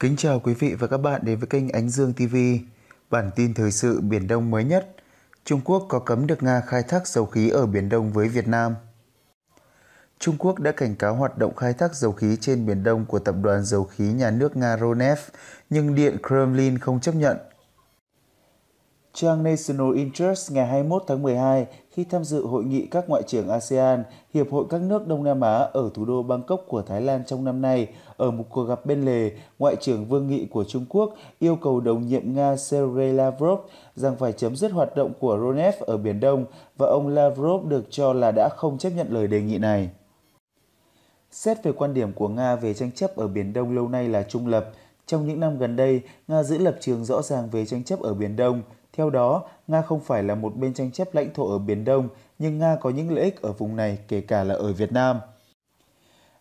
Kính chào quý vị và các bạn đến với kênh Ánh Dương TV, bản tin thời sự Biển Đông mới nhất. Trung Quốc có cấm được Nga khai thác dầu khí ở Biển Đông với Việt Nam. Trung Quốc đã cảnh cáo hoạt động khai thác dầu khí trên Biển Đông của Tập đoàn Dầu khí Nhà nước Nga Ronef, nhưng Điện Kremlin không chấp nhận – Trang National Interest ngày 21 tháng 12 khi tham dự hội nghị các ngoại trưởng ASEAN, Hiệp hội các nước Đông Nam Á ở thủ đô Bangkok của Thái Lan trong năm nay. Ở một cuộc gặp bên lề, Ngoại trưởng Vương Nghị của Trung Quốc yêu cầu đồng nhiệm Nga Sergei Lavrov rằng phải chấm dứt hoạt động của Ronef ở Biển Đông và ông Lavrov được cho là đã không chấp nhận lời đề nghị này. Xét về quan điểm của Nga về tranh chấp ở Biển Đông lâu nay là trung lập, trong những năm gần đây, Nga giữ lập trường rõ ràng về tranh chấp ở Biển Đông, theo đó, Nga không phải là một bên tranh chấp lãnh thổ ở Biển Đông, nhưng Nga có những lợi ích ở vùng này kể cả là ở Việt Nam.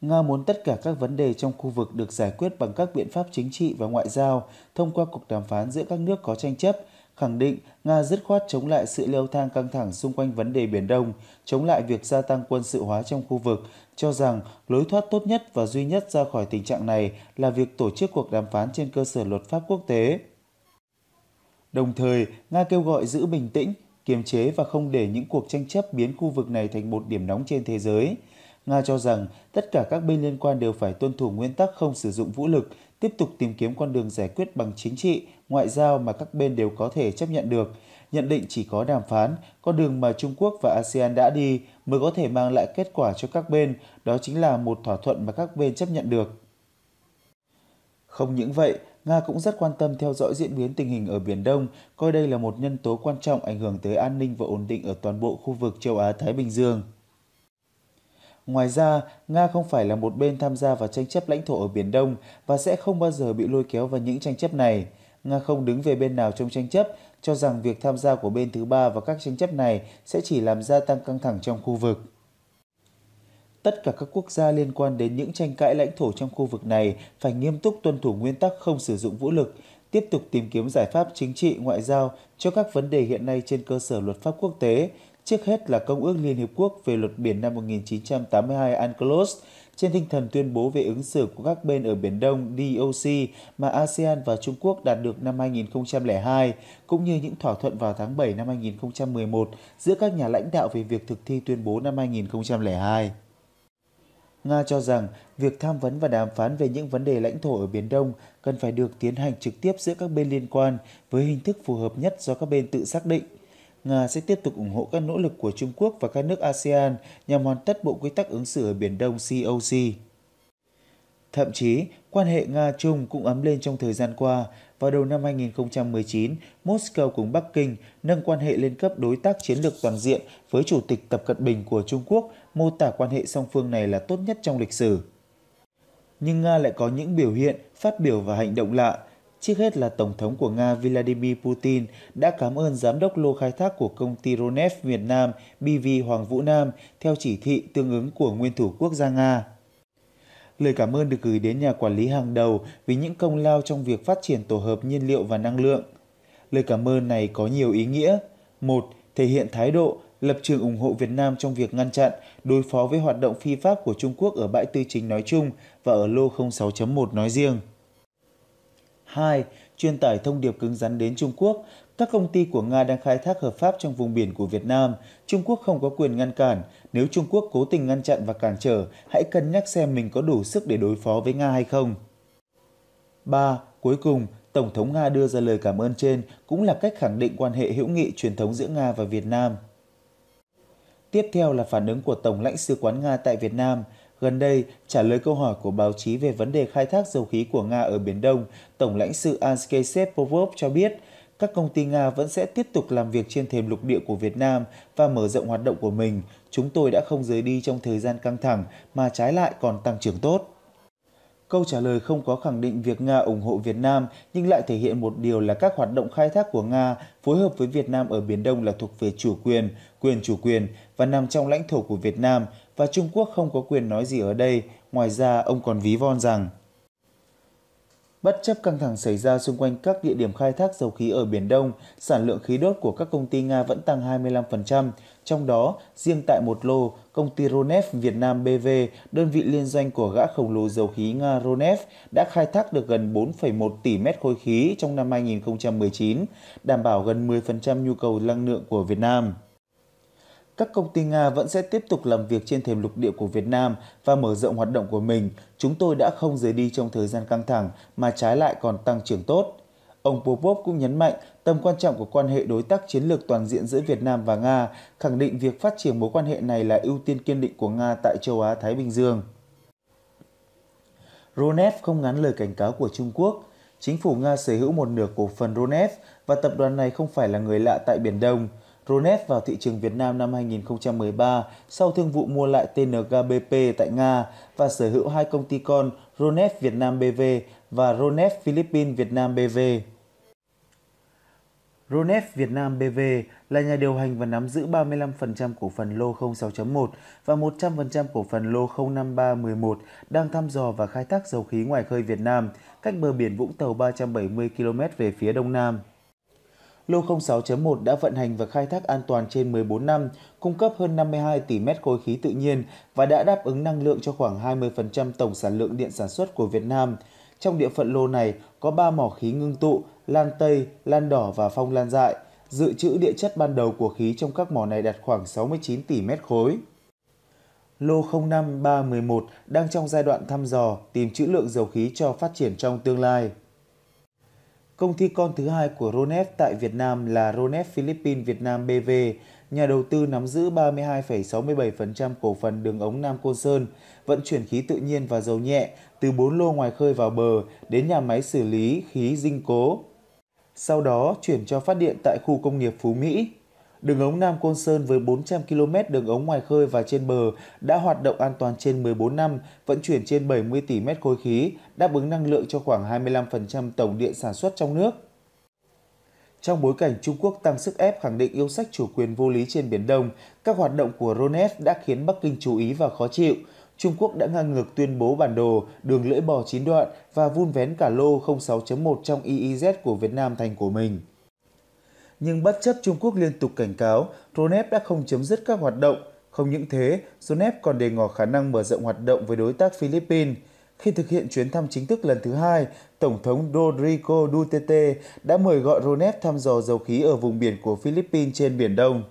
Nga muốn tất cả các vấn đề trong khu vực được giải quyết bằng các biện pháp chính trị và ngoại giao thông qua cuộc đàm phán giữa các nước có tranh chấp, khẳng định Nga dứt khoát chống lại sự leo thang căng thẳng xung quanh vấn đề Biển Đông, chống lại việc gia tăng quân sự hóa trong khu vực, cho rằng lối thoát tốt nhất và duy nhất ra khỏi tình trạng này là việc tổ chức cuộc đàm phán trên cơ sở luật pháp quốc tế. Đồng thời, Nga kêu gọi giữ bình tĩnh, kiềm chế và không để những cuộc tranh chấp biến khu vực này thành một điểm nóng trên thế giới. Nga cho rằng tất cả các bên liên quan đều phải tuân thủ nguyên tắc không sử dụng vũ lực, tiếp tục tìm kiếm con đường giải quyết bằng chính trị, ngoại giao mà các bên đều có thể chấp nhận được. Nhận định chỉ có đàm phán, con đường mà Trung Quốc và ASEAN đã đi mới có thể mang lại kết quả cho các bên, đó chính là một thỏa thuận mà các bên chấp nhận được. Không những vậy, Nga cũng rất quan tâm theo dõi diễn biến tình hình ở Biển Đông, coi đây là một nhân tố quan trọng ảnh hưởng tới an ninh và ổn định ở toàn bộ khu vực châu Á-Thái Bình Dương. Ngoài ra, Nga không phải là một bên tham gia vào tranh chấp lãnh thổ ở Biển Đông và sẽ không bao giờ bị lôi kéo vào những tranh chấp này. Nga không đứng về bên nào trong tranh chấp, cho rằng việc tham gia của bên thứ ba vào các tranh chấp này sẽ chỉ làm gia tăng căng thẳng trong khu vực tất cả các quốc gia liên quan đến những tranh cãi lãnh thổ trong khu vực này phải nghiêm túc tuân thủ nguyên tắc không sử dụng vũ lực, tiếp tục tìm kiếm giải pháp chính trị ngoại giao cho các vấn đề hiện nay trên cơ sở luật pháp quốc tế, trước hết là Công ước Liên Hiệp Quốc về luật biển năm 1982 UNCLOS, trên tinh thần tuyên bố về ứng xử của các bên ở Biển Đông DOC mà ASEAN và Trung Quốc đạt được năm 2002, cũng như những thỏa thuận vào tháng 7 năm 2011 giữa các nhà lãnh đạo về việc thực thi tuyên bố năm 2002. Nga cho rằng việc tham vấn và đàm phán về những vấn đề lãnh thổ ở Biển Đông cần phải được tiến hành trực tiếp giữa các bên liên quan với hình thức phù hợp nhất do các bên tự xác định. Nga sẽ tiếp tục ủng hộ các nỗ lực của Trung Quốc và các nước ASEAN nhằm hoàn tất bộ quy tắc ứng xử ở Biển Đông COC. Thậm chí, quan hệ Nga-Trung cũng ấm lên trong thời gian qua. Vào đầu năm 2019, Moscow cùng Bắc Kinh nâng quan hệ lên cấp đối tác chiến lược toàn diện với Chủ tịch Tập Cận Bình của Trung Quốc, mô tả quan hệ song phương này là tốt nhất trong lịch sử. Nhưng Nga lại có những biểu hiện, phát biểu và hành động lạ. Trước hết là Tổng thống của Nga Vladimir Putin đã cảm ơn Giám đốc lô khai thác của công ty Ronef Việt Nam BV Hoàng Vũ Nam theo chỉ thị tương ứng của nguyên thủ quốc gia Nga. Lời cảm ơn được gửi đến nhà quản lý hàng đầu vì những công lao trong việc phát triển tổ hợp nhiên liệu và năng lượng. Lời cảm ơn này có nhiều ý nghĩa. Một, thể hiện thái độ, lập trường ủng hộ Việt Nam trong việc ngăn chặn, đối phó với hoạt động phi pháp của Trung Quốc ở bãi tư chính nói chung và ở lô 06.1 nói riêng. 2 truyền tải thông điệp cứng rắn đến Trung Quốc. Các công ty của Nga đang khai thác hợp pháp trong vùng biển của Việt Nam. Trung Quốc không có quyền ngăn cản. Nếu Trung Quốc cố tình ngăn chặn và cản trở, hãy cân nhắc xem mình có đủ sức để đối phó với Nga hay không. 3. Cuối cùng, Tổng thống Nga đưa ra lời cảm ơn trên cũng là cách khẳng định quan hệ hữu nghị truyền thống giữa Nga và Việt Nam. Tiếp theo là phản ứng của Tổng lãnh sứ quán Nga tại Việt Nam – Gần đây, trả lời câu hỏi của báo chí về vấn đề khai thác dầu khí của Nga ở Biển Đông, Tổng lãnh sự Anskei Sepovov cho biết, các công ty Nga vẫn sẽ tiếp tục làm việc trên thềm lục địa của Việt Nam và mở rộng hoạt động của mình. Chúng tôi đã không rời đi trong thời gian căng thẳng mà trái lại còn tăng trưởng tốt. Câu trả lời không có khẳng định việc Nga ủng hộ Việt Nam, nhưng lại thể hiện một điều là các hoạt động khai thác của Nga phối hợp với Việt Nam ở Biển Đông là thuộc về chủ quyền, quyền chủ quyền và nằm trong lãnh thổ của Việt Nam, và Trung Quốc không có quyền nói gì ở đây. Ngoài ra, ông còn ví von rằng Bất chấp căng thẳng xảy ra xung quanh các địa điểm khai thác dầu khí ở Biển Đông, sản lượng khí đốt của các công ty Nga vẫn tăng 25%, trong đó riêng tại một lô, công ty Ronef Việt Nam BV, đơn vị liên doanh của gã khổng lồ dầu khí Nga Ronef, đã khai thác được gần 4,1 tỷ mét khối khí trong năm 2019, đảm bảo gần 10% nhu cầu năng lượng của Việt Nam các công ty Nga vẫn sẽ tiếp tục làm việc trên thềm lục địa của Việt Nam và mở rộng hoạt động của mình. Chúng tôi đã không rời đi trong thời gian căng thẳng mà trái lại còn tăng trưởng tốt. Ông Popov cũng nhấn mạnh tầm quan trọng của quan hệ đối tác chiến lược toàn diện giữa Việt Nam và Nga, khẳng định việc phát triển mối quan hệ này là ưu tiên kiên định của Nga tại châu Á-Thái Bình Dương. Ronef không ngán lời cảnh cáo của Trung Quốc. Chính phủ Nga sở hữu một nửa cổ phần Ronef và tập đoàn này không phải là người lạ tại Biển Đông – Ronet vào thị trường Việt Nam năm 2013 sau thương vụ mua lại TNGBP tại Nga và sở hữu hai công ty con Ronet Việt Nam BV và Ronet Philippines Việt Nam BV. Ronet Việt Nam BV là nhà điều hành và nắm giữ 35% cổ phần lô 06.1 và 100% cổ phần lô 05311 đang thăm dò và khai thác dầu khí ngoài khơi Việt Nam, cách bờ biển Vũng Tàu 370 km về phía đông nam. Lô 06.1 đã vận hành và khai thác an toàn trên 14 năm, cung cấp hơn 52 tỷ mét khối khí tự nhiên và đã đáp ứng năng lượng cho khoảng 20% tổng sản lượng điện sản xuất của Việt Nam. Trong địa phận lô này có 3 mỏ khí ngưng tụ, lan tây, lan đỏ và phong lan dại. Dự trữ địa chất ban đầu của khí trong các mỏ này đạt khoảng 69 tỷ mét khối. Lô 05311 đang trong giai đoạn thăm dò, tìm trữ lượng dầu khí cho phát triển trong tương lai. Công ty con thứ hai của Ronef tại Việt Nam là Ronef Philippines Việt Nam BV, nhà đầu tư nắm giữ 32,67% cổ phần đường ống Nam Côn Sơn, vận chuyển khí tự nhiên và dầu nhẹ từ 4 lô ngoài khơi vào bờ đến nhà máy xử lý khí dinh cố. Sau đó chuyển cho phát điện tại khu công nghiệp Phú Mỹ. Đường ống Nam Côn Sơn với 400 km đường ống ngoài khơi và trên bờ đã hoạt động an toàn trên 14 năm, vận chuyển trên 70 tỷ mét khối khí, đáp ứng năng lượng cho khoảng 25% tổng điện sản xuất trong nước. Trong bối cảnh Trung Quốc tăng sức ép khẳng định yêu sách chủ quyền vô lý trên Biển Đông, các hoạt động của Ronet đã khiến Bắc Kinh chú ý và khó chịu. Trung Quốc đã ngang ngược tuyên bố bản đồ đường lưỡi bò chín đoạn và vun vén cả lô 06.1 trong IEZ của Việt Nam thành của mình nhưng bất chấp Trung Quốc liên tục cảnh cáo, Ronep đã không chấm dứt các hoạt động. Không những thế, Ronep còn đề ngỏ khả năng mở rộng hoạt động với đối tác Philippines. Khi thực hiện chuyến thăm chính thức lần thứ hai, Tổng thống Rodrigo Duterte đã mời gọi Ronep thăm dò dầu khí ở vùng biển của Philippines trên Biển Đông.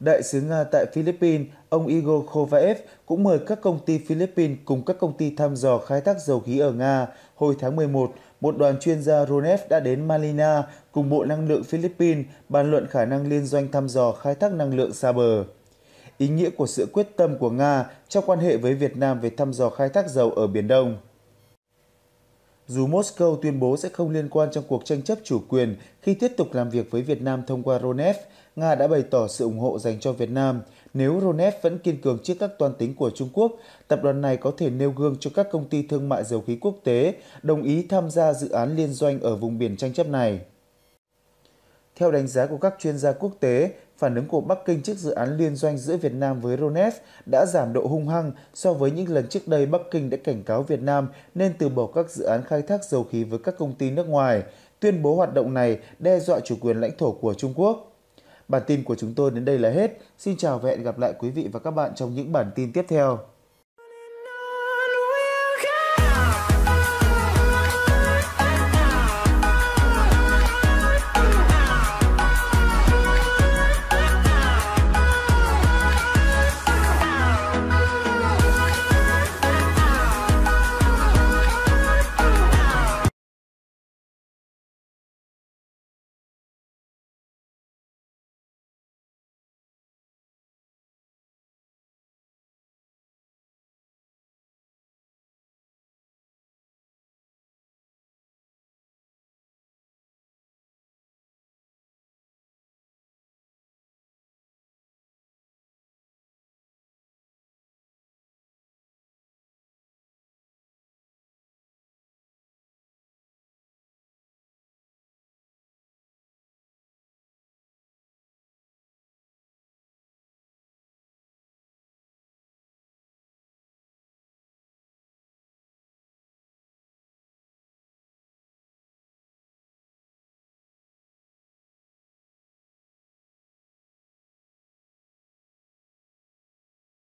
Đại sứ Nga tại Philippines, ông Igor Kovaev cũng mời các công ty Philippines cùng các công ty thăm dò khai thác dầu khí ở Nga hồi tháng 11 một đoàn chuyên gia Ronef đã đến Malina cùng Bộ Năng lượng Philippines bàn luận khả năng liên doanh thăm dò khai thác năng lượng xa bờ. Ý nghĩa của sự quyết tâm của Nga trong quan hệ với Việt Nam về thăm dò khai thác dầu ở Biển Đông. Dù Moscow tuyên bố sẽ không liên quan trong cuộc tranh chấp chủ quyền khi tiếp tục làm việc với Việt Nam thông qua Ronef, Nga đã bày tỏ sự ủng hộ dành cho Việt Nam – nếu Ronev vẫn kiên cường trước các toan tính của Trung Quốc, tập đoàn này có thể nêu gương cho các công ty thương mại dầu khí quốc tế đồng ý tham gia dự án liên doanh ở vùng biển tranh chấp này. Theo đánh giá của các chuyên gia quốc tế, phản ứng của Bắc Kinh trước dự án liên doanh giữa Việt Nam với Ronev đã giảm độ hung hăng so với những lần trước đây Bắc Kinh đã cảnh cáo Việt Nam nên từ bỏ các dự án khai thác dầu khí với các công ty nước ngoài, tuyên bố hoạt động này đe dọa chủ quyền lãnh thổ của Trung Quốc. Bản tin của chúng tôi đến đây là hết. Xin chào và hẹn gặp lại quý vị và các bạn trong những bản tin tiếp theo.